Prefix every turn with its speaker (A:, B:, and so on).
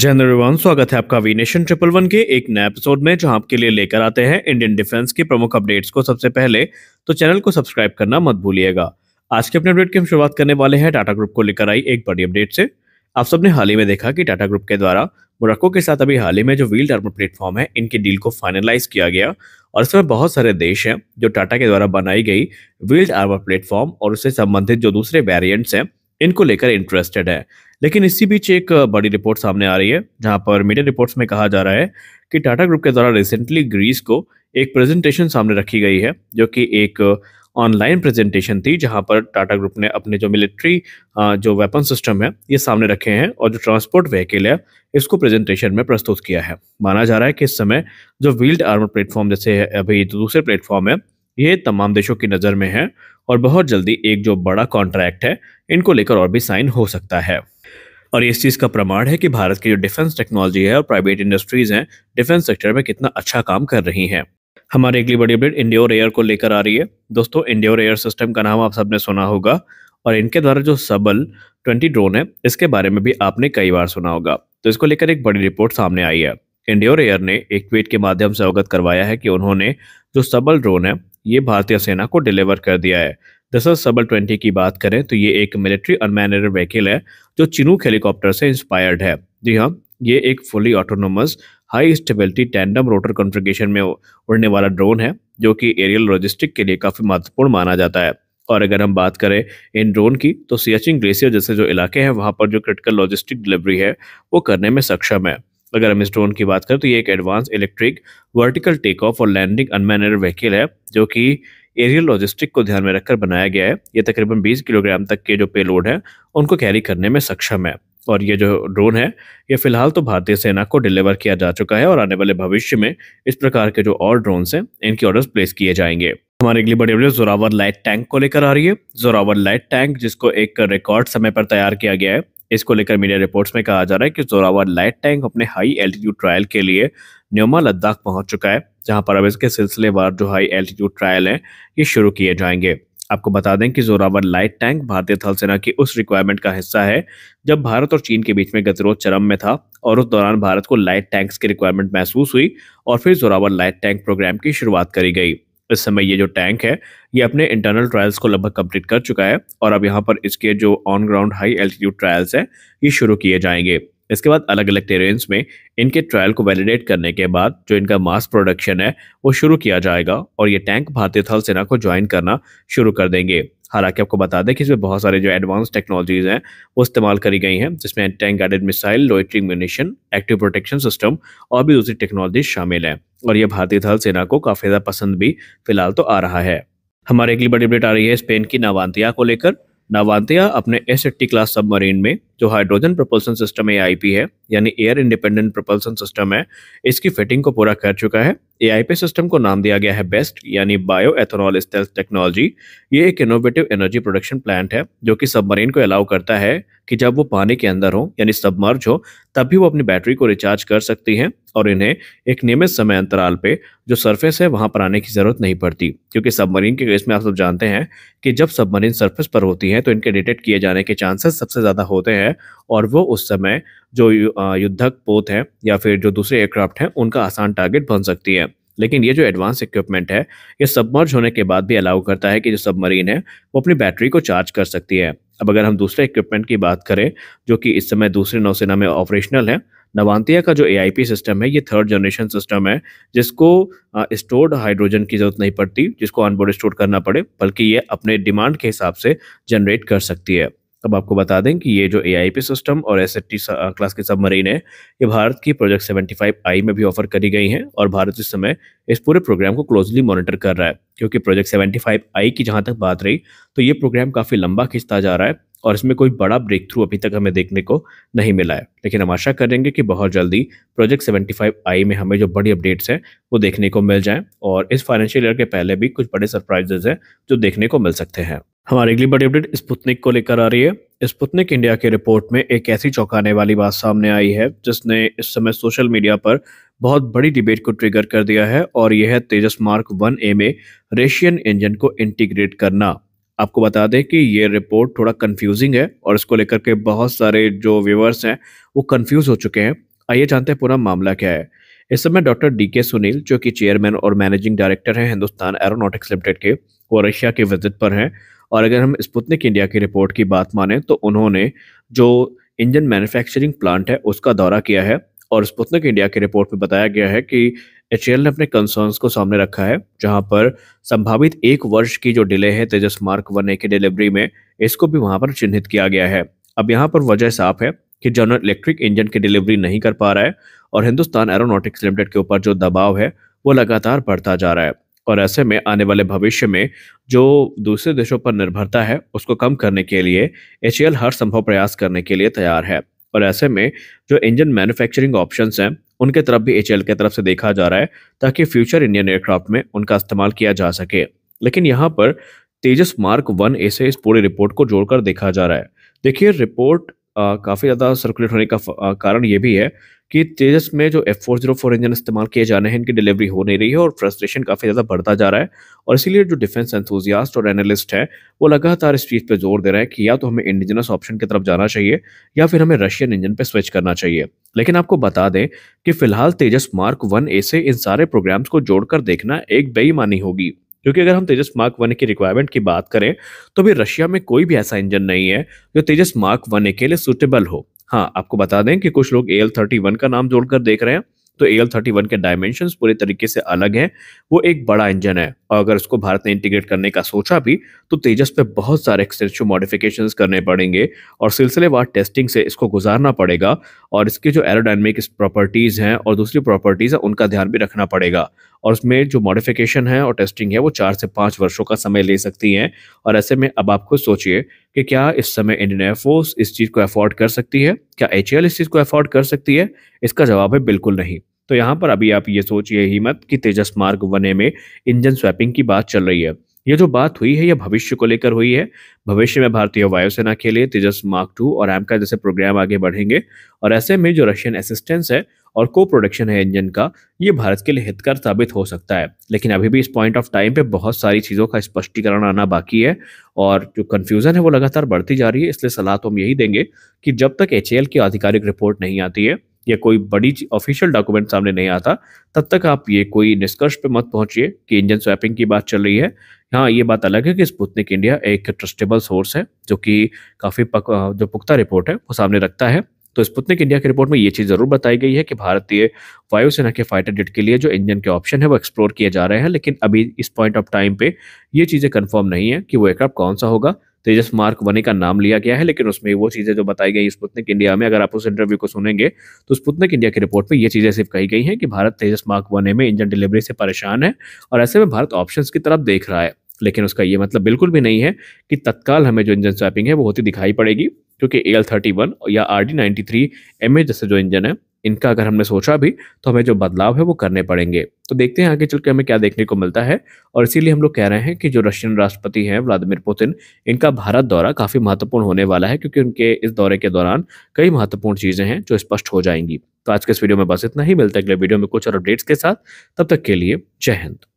A: general नरिवान स्वागत है आपका वी नेशन ट्रिपल वन के एक नए एपिसोड में जहां आपके लिए लेकर आते हैं इंडियन डिफेंस के प्रमुख अपडेट्स को सबसे पहले तो चैनल को सब्सक्राइब करना मत भूलिएगा आज के अपने अपडेट की हम शुरुआत करने वाले हैं टाटा ग्रुप को लेकर आई एक बड़ी अपडेट से आप सबने हाल ही में देखा कि टाटा ग्रुप के द्वारा मोरक्को के साथ अभी हाल ही में जो व्हील टर्म प्लेटफॉर्म है इनके डील को फाइनलाइज किया गया और इसमें बहुत सारे देश हैं जो टाटा के द्वारा बनाई गई व्हील्ड आर्मर प्लेटफॉर्म और उससे संबंधित जो दूसरे वेरिएंट्स हैं इनको लेकर इंटरेस्टेड है लेकिन इसी बीच एक बड़ी रिपोर्ट सामने आ रही है जहां पर मीडिया रिपोर्ट्स में कहा जा रहा है कि टाटा ग्रुप के द्वारा रिसेंटली ग्रीस को एक प्रेजेंटेशन सामने रखी गई है जो कि एक ऑनलाइन प्रेजेंटेशन थी जहां पर टाटा ग्रुप ने अपने जो मिलिट्री जो वेपन सिस्टम है ये सामने रखे हैं और जो ट्रांसपोर्ट व्हीकल है इसको प्रेजेंटेशन में प्रस्तुत किया है माना जा रहा है कि इस समय जो व्हील्ड आर्मर प्लेटफॉर्म जैसे अभी दूसरे प्लेटफॉर्म है ये तमाम देशों की नज़र में है और बहुत जल्दी एक जो बड़ा कॉन्ट्रैक्ट है इनको लेकर और भी साइन हो सकता है और इस चीज़ का प्रमाण है कि भारत की जो डिफेंस टेक्नोलॉजी है और प्राइवेट इंडस्ट्रीज हैं डिफेंस सेक्टर में कितना अच्छा काम कर रही हैं हमारी अगली बड़ी अपडेट इंडियोर एयर को लेकर आ रही है दोस्तों इंडियोर एयर सिस्टम का नाम आप सबने सुना होगा और इनके द्वारा जो सबल ट्वेंटी ड्रोन है इसके बारे में भी आपने कई बार सुना होगा तो इसको लेकर एक बड़ी रिपोर्ट सामने आई है इंडियोर एयर ने एक ट्वीट के माध्यम से अवगत करवाया है कि उन्होंने जो सबल ड्रोन है ये भारतीय सेना को डिलीवर कर दिया है दरअसल सबल ट्वेंटी की बात करें तो ये एक मिलिट्री अनमैनर व्हीकल है जो चिनूक हेलीकॉप्टर से इंस्पायर्ड है जी हाँ ये एक fully autonomous high stability tandem rotor configuration में उड़ने वाला ड्रोन है जो कि एरियल लॉजिस्टिक के लिए काफ़ी महत्वपूर्ण माना जाता है और अगर हम बात करें इन ड्रोन की तो सियाचिन ग्लेशियर जैसे जो इलाके हैं वहाँ पर जो क्रिटिकल लॉजिस्टिक डिलीवरी है वो करने में सक्षम है अगर हम इस ड्रोन की बात करें तो ये एक advance electric vertical take off और लैंडिंग अनमैनर व्हीकल है जो कि एरियल लॉजिस्टिक को ध्यान में रखकर बनाया गया है ये तकरीबन 20 किलोग्राम तक के जो पेलोड है उनको कैरी करने में सक्षम है और ये जो ड्रोन है ये फिलहाल तो भारतीय सेना को डिलीवर किया जा चुका है और आने वाले भविष्य में इस प्रकार के जो और ड्रोन हैं इनके ऑर्डर प्लेस किए जाएंगे हमारे अगली बड़ी अपडेट जोरावर लाइट टैंक को लेकर आ रही है जोरावर लाइट टैंक जिसको एक रिकॉर्ड समय पर तैयार किया गया है इसको लेकर मीडिया रिपोर्ट्स में कहा जा रहा है कि जोरावर लाइट टैंक अपने हाई एल्टीट्यूड ट्रायल के लिए न्योमा लद्दाख पहुंच चुका है जहां पर अब इसके सिलसिलेवार जो हाई एल्टीट्यूड ट्रायल हैं ये शुरू किए जाएंगे आपको बता दें कि जोरावर लाइट टैंक भारतीय थल सेना की उस रिक्वायरमेंट का हिस्सा है जब भारत और चीन के बीच में गतिरोध चरम में था और उस दौरान भारत को लाइट टैंक्स की रिक्वायरमेंट महसूस हुई और फिर जोरावर लाइट टैंक प्रोग्राम की शुरुआत करी गई इस समय ये जो टैंक है ये अपने इंटरनल ट्रायल्स को लगभग कंप्लीट कर चुका है और अब यहाँ पर इसके जो on ground high altitude trials हैं ये शुरू किए जाएंगे इसके बाद अलग अलग टेरेंस में इनके ट्रायल को वैलिडेट करने के बाद जो इनका मास प्रोडक्शन है वो शुरू किया जाएगा और ये टैंक भारतीय थल सेना को ज्वाइन करना शुरू कर देंगे हालांकि आपको बता दें कि इसमें बहुत सारे जो एडवांस टेक्नोलॉजीज़ हैं वो इस्तेमाल करी गई हैं जिसमें tank guided missile loitering munition active protection system और भी दूसरी टेक्नोलॉजी शामिल हैं और यह भारतीय थल सेना को काफ़ी ज़्यादा पसंद भी फिलहाल तो आ रहा है हमारे अगली बड़ी अपडेट आ रही है स्पेन की नावांतिया को लेकर नावांतिया अपने एस एट्टी क्लास सबमरीन में जो हाइड्रोजन प्रोपल्सन सिस्टम ए है यानी एयर इंडिपेंडेंट प्रोपल्सन सिस्टम है इसकी फिटिंग को पूरा कर चुका है ए सिस्टम को नाम दिया गया है बेस्ट यानी बायो एथोनॉल स्टेल्स टेक्नोलॉजी ये एक इनोवेटिव एनर्जी प्रोडक्शन प्लांट है जो कि सबमरीन को अलाउ करता है कि जब वो पानी के अंदर हो यानी सबमर्ज हो तब भी वो अपनी बैटरी को रिचार्ज कर सकती हैं और इन्हें एक नियमित समय अंतराल पे जो सरफेस है वहाँ पर आने की ज़रूरत नहीं पड़ती क्योंकि सबमरीन के केस में आप सब जानते हैं कि जब सबमरीन सरफेस पर होती है तो इनके डिटेक्ट किए जाने के चांसेस सबसे ज़्यादा होते हैं है और वो उस समय जो युद्धक पोत हैं या फिर जो दूसरे एयरक्राफ्ट हैं उनका आसान टारगेट बन सकती है लेकिन ये जो एडवांस इक्विपमेंट है ये सबमर्ज होने के बाद भी अलाउ करता है कि जो सबमरीन है वो अपनी बैटरी को चार्ज कर सकती है अब अगर हम दूसरे इक्विपमेंट की बात करें जो कि इस समय दूसरे नौसेना में ऑपरेशनल है नवांतिया का जो ए सिस्टम है ये थर्ड जनरेशन सिस्टम है जिसको स्टोर्ड हाइड्रोजन की जरूरत नहीं पड़ती जिसको ऑनबोर्ड स्टोर करना पड़े बल्कि ये अपने डिमांड के हिसाब से जनरेट कर सकती है अब आपको बता दें कि ये जो ए सिस्टम और एस क्लास सब सबमरीन है ये भारत की प्रोजेक्ट 75 आई में भी ऑफर करी गई हैं और भारत इस समय इस पूरे प्रोग्राम को क्लोजली मॉनिटर कर रहा है क्योंकि प्रोजेक्ट 75 आई की जहां तक बात रही तो ये प्रोग्राम काफ़ी लंबा खिंचता जा रहा है और इसमें कोई बड़ा ब्रेक थ्रू अभी तक हमें देखने को नहीं मिला है लेकिन हम आशा करेंगे कि बहुत जल्दी प्रोजेक्ट सेवेंटी फाइव आई में हमें जो बड़ी अपडेट्स हैं वो देखने को मिल जाएं और इस फाइनेंशियल ईयर के पहले भी कुछ बड़े सरप्राइजेज हैं जो देखने को मिल सकते हैं हमारी अगली बड़ी अपडेट स्पुतनिक को लेकर आ रही है स्पुतनिक इंडिया के रिपोर्ट में एक ऐसी चौंकाने वाली बात सामने आई है जिसने इस समय सोशल मीडिया पर बहुत बड़ी डिबेट को ट्रिगर कर दिया है और यह है तेजस मार्क वन ए में रेशियन इंजन को इंटीग्रेट करना आपको बता दें कि ये रिपोर्ट थोड़ा कंफ्यूजिंग है और इसको लेकर के बहुत सारे जो व्यूवर्स हैं वो कंफ्यूज हो चुके हैं आइए जानते हैं पूरा मामला क्या है इस समय डॉक्टर डी के सुनील जो कि चेयरमैन और मैनेजिंग डायरेक्टर हैं हिंदुस्तान एरोनॉटिक्स लिमिटेड के वो रशिया के विजिट पर हैं और अगर हम स्पुतनिक इंडिया की रिपोर्ट की बात माने तो उन्होंने जो इंजन मैन्युफैक्चरिंग प्लांट है उसका दौरा किया है और स्पुतनिक इंडिया की रिपोर्ट में बताया गया है कि एच ने अपने कंसर्न्स को सामने रखा है जहां पर संभावित एक वर्ष की जो डिले है तेजस मार्क वन ए की डिलीवरी में इसको भी वहां पर चिन्हित किया गया है अब यहाँ पर वजह साफ है कि जनरल इलेक्ट्रिक इंजन की डिलीवरी नहीं कर पा रहा है और हिंदुस्तान एरोनॉटिक्स लिमिटेड के ऊपर जो दबाव है वो लगातार बढ़ता जा रहा है और ऐसे में आने वाले भविष्य में जो दूसरे देशों पर निर्भरता है उसको कम करने के लिए एच हर संभव प्रयास करने के लिए तैयार है और ऐसे में जो इंजन मैन्युफैक्चरिंग ऑप्शंस हैं उनके तरफ भी एच के तरफ से देखा जा रहा है ताकि फ्यूचर इंडियन एयरक्राफ्ट में उनका इस्तेमाल किया जा सके लेकिन यहाँ पर तेजस मार्क वन ए से इस पूरी रिपोर्ट को जोड़कर देखा जा रहा है देखिए रिपोर्ट काफ़ी ज़्यादा सर्कुलेट होने का कारण ये भी है कि तेजस में जो F four zero four engine इस्तेमाल किए जाने हैं इनकी डिलीवरी हो नहीं रही है और फ्रस्ट्रेशन काफ़ी ज़्यादा बढ़ता जा रहा है और इसीलिए जो डिफेंस एंथुजियास्ट और एनालिस्ट है वो लगातार इस चीज़ पर जोर दे रहे हैं कि या तो हमें इंडिजिनस ऑप्शन की तरफ जाना चाहिए या फिर हमें रशियन इंजन पर स्विच करना चाहिए लेकिन आपको बता दें कि फिलहाल तेजस मार्क वन ए से इन सारे प्रोग्राम्स को जोड़कर देखना एक बेईमानी होगी क्योंकि अगर हम तेजस मार्क वन की रिक्वायरमेंट की बात करें तो अभी रशिया में कोई भी ऐसा इंजन नहीं है जो तेजस मार्क वन के लिए सुटेबल हो हाँ आपको बता दें कि कुछ लोग ए एल थर्टी वन का नाम जोड़कर देख रहे हैं तो ए एल थर्टी वन के डायमेंशन पूरे तरीके से अलग हैं वो एक बड़ा इंजन है और अगर उसको भारत ने इंटीग्रेट करने का सोचा भी तो तेजस पे बहुत सारे एक्सटेंशन मॉडिफिकेशंस करने पड़ेंगे और सिलसिलेवार टेस्टिंग से इसको गुजारना पड़ेगा और इसके जो एरोडाइनमिक प्रॉपर्टीज़ हैं और दूसरी प्रॉपर्टीज़ हैं उनका ध्यान भी रखना पड़ेगा और उसमें जो मॉडिफिकेशन है और टेस्टिंग है वो चार से पाँच वर्षों का समय ले सकती हैं और ऐसे में अब आप खुद सोचिए कि क्या इस समय इंडियन एयरफोर्स इस चीज़ को अफोर्ड कर सकती है क्या एच इस चीज़ को अफोर्ड कर सकती है इसका जवाब है बिल्कुल नहीं तो यहाँ पर अभी आप ये सोचिए ही मत कि तेजस मार्ग वने में इंजन स्वैपिंग की बात चल रही है ये जो बात हुई है यह भविष्य को लेकर हुई है भविष्य में भारतीय वायुसेना के लिए तेजस मार्क टू और एम का जैसे प्रोग्राम आगे बढ़ेंगे और ऐसे में जो रशियन असिस्टेंस है और को प्रोडक्शन है इंजन का ये भारत के लिए हितकर साबित हो सकता है लेकिन अभी भी इस पॉइंट ऑफ टाइम पे बहुत सारी चीज़ों का स्पष्टीकरण आना बाकी है और जो कन्फ्यूज़न है वो लगातार बढ़ती जा रही है इसलिए सलाह तो हम यही देंगे कि जब तक एच की आधिकारिक रिपोर्ट नहीं आती है या कोई बड़ी ऑफिशियल डॉक्यूमेंट सामने नहीं आता तब तक आप ये कोई निष्कर्ष पे मत पहुंचिए कि इंजन स्वैपिंग की बात चल रही है हाँ ये बात अलग है कि स्पुतनिक इंडिया एक ट्रस्टेबल सोर्स है जो कि काफ़ी पक, जो पुख्ता रिपोर्ट है वो सामने रखता है तो स्पुतनिक इंडिया की रिपोर्ट में ये चीज़ ज़रूर बताई गई है कि भारतीय वायुसेना के फाइटर जेट के लिए जो इंजन के ऑप्शन है वो एक्सप्लोर किए जा रहे हैं लेकिन अभी इस पॉइंट ऑफ टाइम पे ये चीज़ें कन्फर्म नहीं है कि वो एयरक्राफ्ट कौन सा होगा तेजस मार्क वन का नाम लिया गया है लेकिन उसमें वो चीज़ें जो बताई गई स्पुतनिक इंडिया में अगर आप उस इंटरव्यू को सुनेंगे तो स्पुतनिक इंडिया की रिपोर्ट में ये चीज़ें सिर्फ कही गई हैं कि भारत तेजस मार्क वन में इंजन डिलीवरी से परेशान है और ऐसे में भारत ऑप्शन की तरफ देख रहा है लेकिन उसका ये मतलब बिल्कुल भी नहीं है कि तत्काल हमें जो इंजन स्वैपिंग है वो होती दिखाई पड़ेगी क्योंकि ए एल थर्टी वन या R D ninety three M A जैसे जो इंजन है इनका अगर हमने सोचा भी तो हमें जो बदलाव है वो करने पड़ेंगे तो देखते हैं आगे चल के हमें क्या देखने को मिलता है और इसीलिए हम लोग कह रहे हैं कि जो रशियन राष्ट्रपति हैं व्लादिमिर पुतिन इनका भारत दौरा काफ़ी महत्वपूर्ण होने वाला है क्योंकि उनके इस दौरे के दौरान कई महत्वपूर्ण चीज़ें हैं जो स्पष्ट हो जाएंगी तो आज के इस वीडियो में बस इतना ही मिलता है अगले वीडियो में कुछ और अपडेट्स के साथ तब तक के लिए जय हिंद